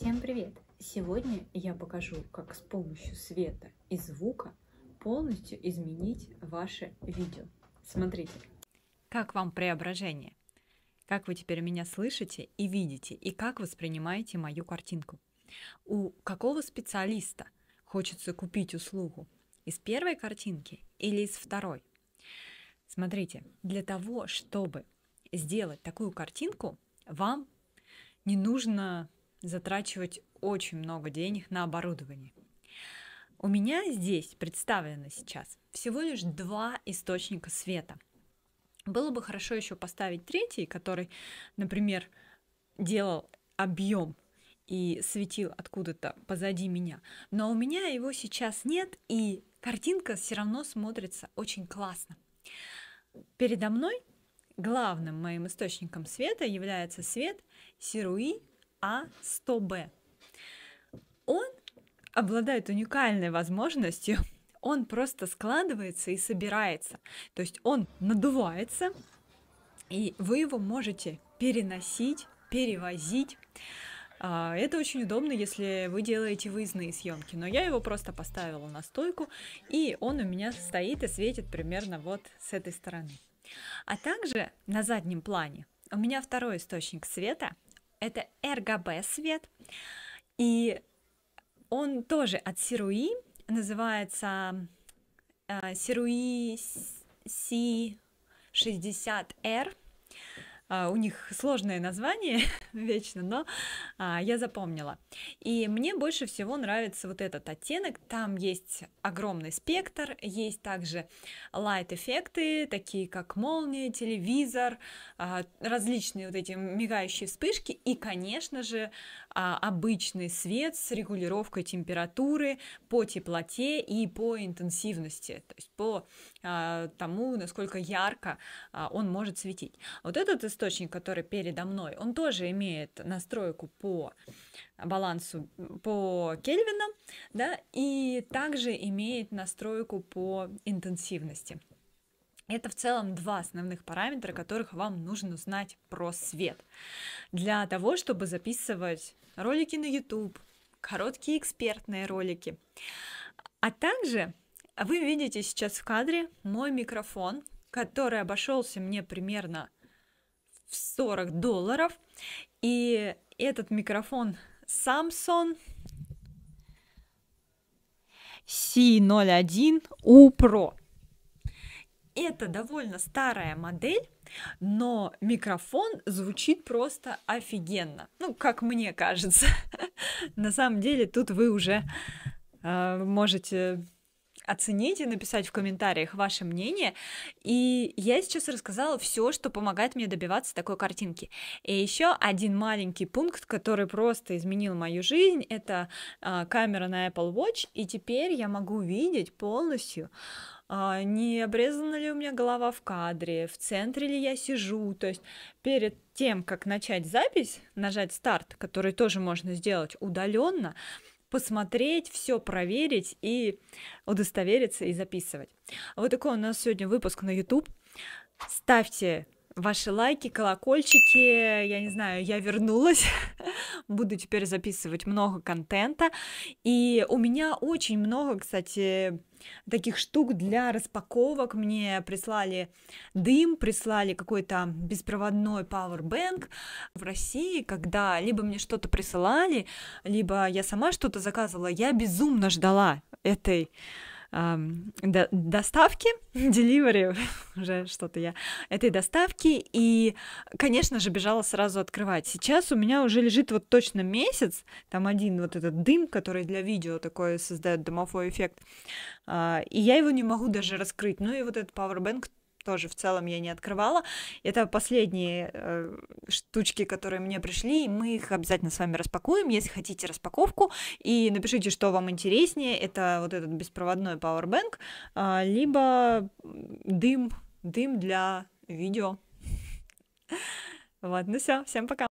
Всем привет! Сегодня я покажу, как с помощью света и звука полностью изменить ваше видео. Смотрите. Как вам преображение? Как вы теперь меня слышите и видите, и как воспринимаете мою картинку? У какого специалиста хочется купить услугу? Из первой картинки или из второй? Смотрите, для того, чтобы сделать такую картинку, вам не нужно затрачивать очень много денег на оборудование. У меня здесь представлено сейчас всего лишь два источника света. Было бы хорошо еще поставить третий, который, например, делал объем и светил откуда-то позади меня. Но у меня его сейчас нет, и картинка все равно смотрится очень классно. Передо мной главным моим источником света является свет Сируи а100Б. Он обладает уникальной возможностью он просто складывается и собирается. То есть он надувается, и вы его можете переносить, перевозить. А, это очень удобно, если вы делаете выездные съемки. Но я его просто поставила на стойку, и он у меня стоит и светит примерно вот с этой стороны. А также на заднем плане у меня второй источник света – это РГБ-свет, и он тоже от Сируи, называется э, Сируи c 60R. А, у них сложное название вечно, но а, я запомнила. И мне больше всего нравится вот этот оттенок. Там есть огромный спектр, есть также лайт-эффекты, такие как молния, телевизор, а, различные вот эти мигающие вспышки и, конечно же, а, обычный свет с регулировкой температуры по теплоте и по интенсивности, то есть по а, тому, насколько ярко а, он может светить. Вот этот история источник, который передо мной, он тоже имеет настройку по балансу по кельвинам, да, и также имеет настройку по интенсивности. Это в целом два основных параметра, которых вам нужно знать про свет. Для того, чтобы записывать ролики на YouTube, короткие экспертные ролики. А также вы видите сейчас в кадре мой микрофон, который обошелся мне примерно в 40 долларов. И этот микрофон Samsung C01U Pro. Это довольно старая модель, но микрофон звучит просто офигенно. Ну, как мне кажется. На самом деле, тут вы уже э, можете оценить и написать в комментариях ваше мнение. И я сейчас рассказала все, что помогает мне добиваться такой картинки. И еще один маленький пункт, который просто изменил мою жизнь, это э, камера на Apple Watch, и теперь я могу видеть полностью а, не обрезана ли у меня голова в кадре, в центре ли я сижу. То есть перед тем, как начать запись, нажать старт, который тоже можно сделать удаленно, посмотреть, все проверить и удостовериться и записывать. Вот такой у нас сегодня выпуск на YouTube. Ставьте ваши лайки, колокольчики, я не знаю, я вернулась, буду теперь записывать много контента, и у меня очень много, кстати, таких штук для распаковок. Мне прислали дым, прислали какой-то беспроводной powerbank в России, когда либо мне что-то присылали, либо я сама что-то заказывала. Я безумно ждала этой до доставки, delivery, уже что-то я, этой доставки, и, конечно же, бежала сразу открывать. Сейчас у меня уже лежит вот точно месяц, там один вот этот дым, который для видео такой создает дымовой эффект, а, и я его не могу даже раскрыть. Ну и вот этот Powerbank тоже в целом я не открывала. Это последние э, штучки, которые мне пришли, и мы их обязательно с вами распакуем, если хотите распаковку, и напишите, что вам интереснее, это вот этот беспроводной Powerbank, э, а, либо дым, дым для видео. Вот, ну все, всем пока.